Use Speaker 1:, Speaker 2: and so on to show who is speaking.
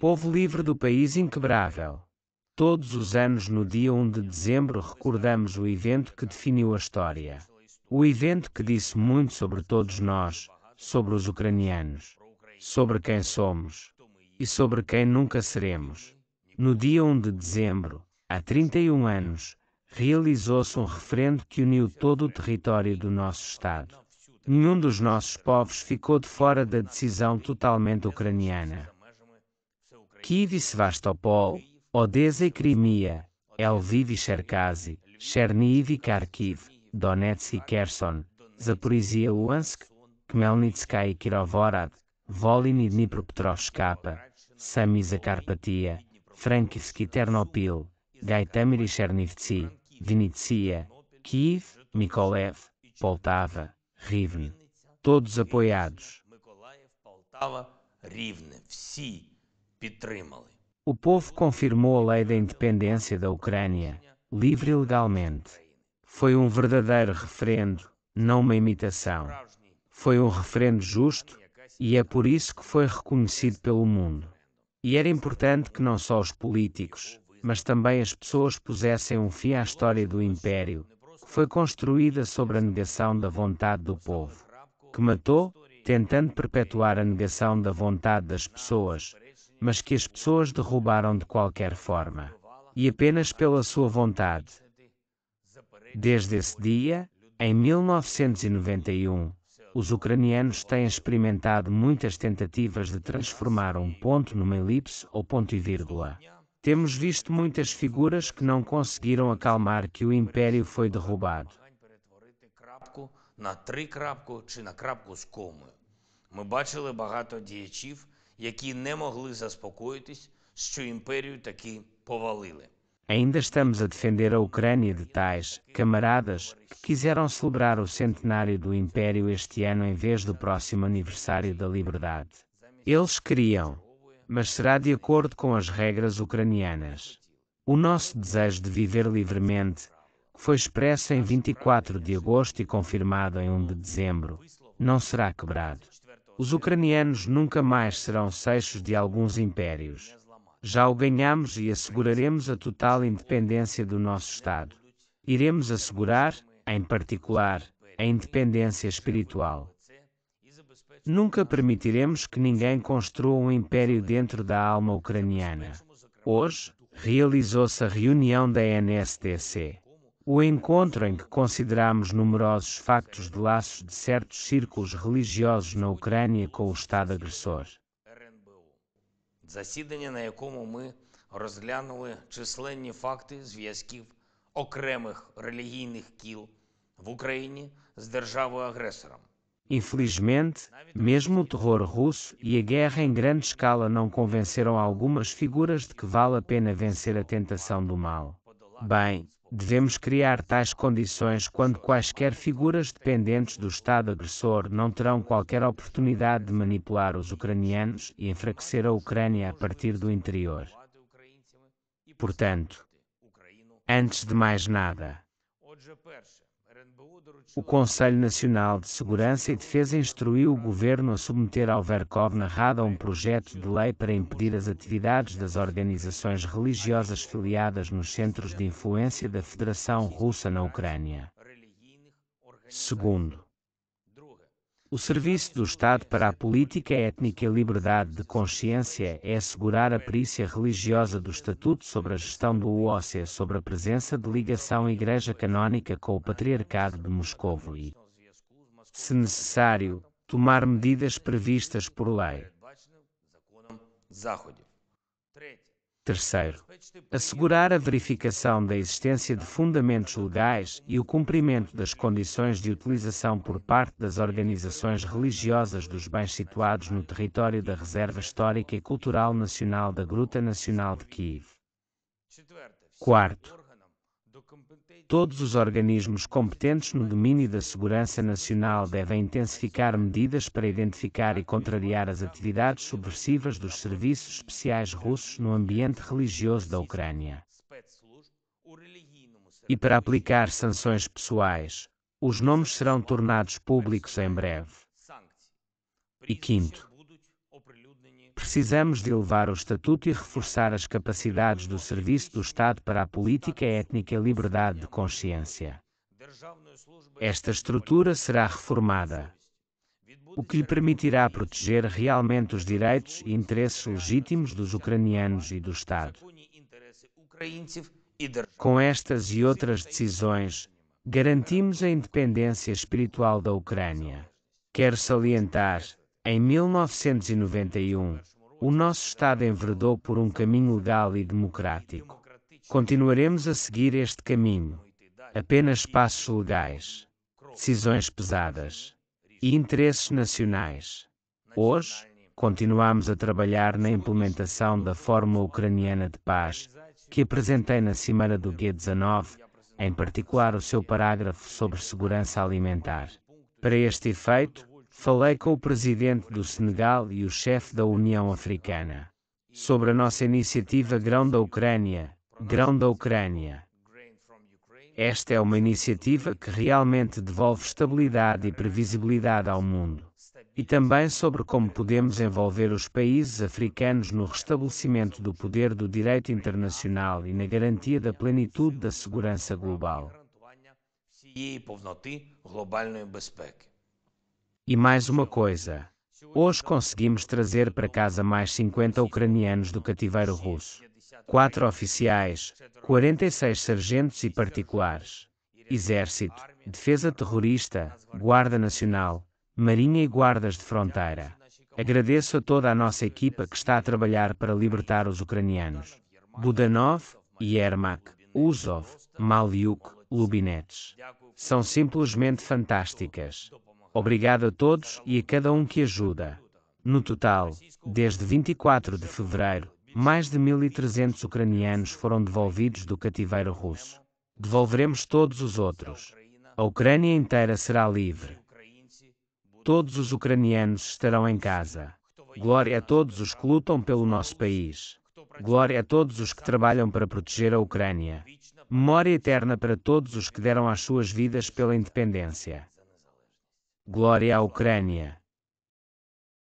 Speaker 1: Povo livre do país inquebrável. Todos os anos, no dia 1 de dezembro, recordamos o evento que definiu a história. O evento que disse muito sobre todos nós, sobre os ucranianos, sobre quem somos e sobre quem nunca seremos. No dia 1 de dezembro, há 31 anos, realizou-se um referendo que uniu todo o território do nosso Estado. Nenhum dos nossos povos ficou de fora da decisão totalmente ucraniana. Kiev e Svastopol, Odessa e Crimea, Elviv e Cherkasy, Cherniv e Kharkiv, Donetsk e Kherson, Zaporizhia Uansk, Khmelnytskaya e Kirovorad, Volin e Dnipropetrovskapa, Sami Zakarpatia, Frankivsk e Ternopil, Gaitamir e Chernivtsi, Vinitsia, Kiev, Mikolev, Poltava, Rivne. Todos apoiados. Mikolaev,
Speaker 2: Poltava, Rivne.
Speaker 1: O povo confirmou a lei da independência da Ucrânia, livre legalmente. Foi um verdadeiro referendo, não uma imitação. Foi um referendo justo, e é por isso que foi reconhecido pelo mundo. E era importante que não só os políticos, mas também as pessoas pusessem um fim à história do Império, que foi construída sobre a negação da vontade do povo, que matou, tentando perpetuar a negação da vontade das pessoas, mas que as pessoas derrubaram de qualquer forma, e apenas pela sua vontade. Desde esse dia, em 1991, os ucranianos têm experimentado muitas tentativas de transformar um ponto numa elipse ou ponto e vírgula. Temos visto muitas figuras que não conseguiram acalmar que o império foi derrubado.
Speaker 2: На три крапку чи на крапку з комою. Ми бачили багато діячів, які не могли заспокоїтись, що імперію таки повалили.
Speaker 1: Ainda estamos a defender a Ucrânia de tais camaradas que quiseram celebrar o centenário do Império este ano em vez do próximo aniversário da liberdade. Eles queriam, mas será de acordo com as regras ucranianas. O nosso desejo de viver livremente, que foi expresso em 24 de agosto e confirmado em 1 de dezembro, não será quebrado. Os ucranianos nunca mais serão seixos de alguns impérios. Já o ganhamos e asseguraremos a total independência do nosso Estado. Iremos assegurar, em particular, a independência espiritual. Nunca permitiremos que ninguém construa um império dentro da alma ucraniana. Hoje, realizou-se a reunião da NSTC o encontro em que consideramos numerosos factos de laços de certos círculos religiosos na Ucrânia com o Estado agressor.
Speaker 2: Засідання, на якому ми розглянули численні факти зв'язків окремих релігійних кіл в Україні з державою-агресором.
Speaker 1: Infelizmente, mesmo o terror russo e a guerra em grande escala não convenceram algumas figuras de que vale a pena vencer a tentação do mal. Bem, Devemos criar tais condições quando quaisquer figuras dependentes do Estado agressor não terão qualquer oportunidade de manipular os ucranianos e enfraquecer a Ucrânia a partir do interior. Portanto, antes de mais nada, o Conselho Nacional de Segurança e Defesa instruiu o governo a submeter ao Verkov Rada um projeto de lei para impedir as atividades das organizações religiosas filiadas nos centros de influência da Federação Russa na Ucrânia. Segundo, o serviço do Estado para a política étnica e liberdade de consciência é assegurar a perícia religiosa do Estatuto sobre a gestão do OOCE sobre a presença de ligação Igreja Canónica com o Patriarcado de Moscovo e, se necessário, tomar medidas previstas por lei. Terceiro, assegurar a verificação da existência de fundamentos legais e o cumprimento das condições de utilização por parte das organizações religiosas dos bens situados no território da Reserva Histórica e Cultural Nacional da Gruta Nacional de Kiev. Quarto, Todos os organismos competentes no domínio da segurança nacional devem intensificar medidas para identificar e contrariar as atividades subversivas dos serviços especiais russos no ambiente religioso da Ucrânia. E para aplicar sanções pessoais, os nomes serão tornados públicos em breve. E quinto, Precisamos de elevar o estatuto e reforçar as capacidades do serviço do Estado para a política étnica e liberdade de consciência. Esta estrutura será reformada, o que lhe permitirá proteger realmente os direitos e interesses legítimos dos ucranianos e do Estado. Com estas e outras decisões, garantimos a independência espiritual da Ucrânia. Quero salientar, em 1991, o nosso Estado enveredou por um caminho legal e democrático. Continuaremos a seguir este caminho. Apenas passos legais, decisões pesadas e interesses nacionais. Hoje, continuamos a trabalhar na implementação da Fórmula Ucraniana de Paz, que apresentei na Cimeira do G19, em particular o seu parágrafo sobre segurança alimentar. Para este efeito, Falei com o presidente do Senegal e o chefe da União Africana sobre a nossa iniciativa Grão da Ucrânia. Grão da Ucrânia. Esta é uma iniciativa que realmente devolve estabilidade e previsibilidade ao mundo. E também sobre como podemos envolver os países africanos no restabelecimento do poder do direito internacional e na garantia da plenitude da segurança global. E mais uma coisa. Hoje conseguimos trazer para casa mais 50 ucranianos do cativeiro russo. quatro oficiais, 46 sargentos e particulares. Exército, Defesa Terrorista, Guarda Nacional, Marinha e Guardas de Fronteira. Agradeço a toda a nossa equipa que está a trabalhar para libertar os ucranianos. Budanov, Yermak, Uzov, Maliuk, Lubinets. São simplesmente fantásticas. Obrigado a todos e a cada um que ajuda. No total, desde 24 de fevereiro, mais de 1.300 ucranianos foram devolvidos do cativeiro russo. Devolveremos todos os outros. A Ucrânia inteira será livre. Todos os ucranianos estarão em casa. Glória a todos os que lutam pelo nosso país. Glória a todos os que trabalham para proteger a Ucrânia. Memória eterna para todos os que deram as suas vidas pela independência. Glória à Ucrânia!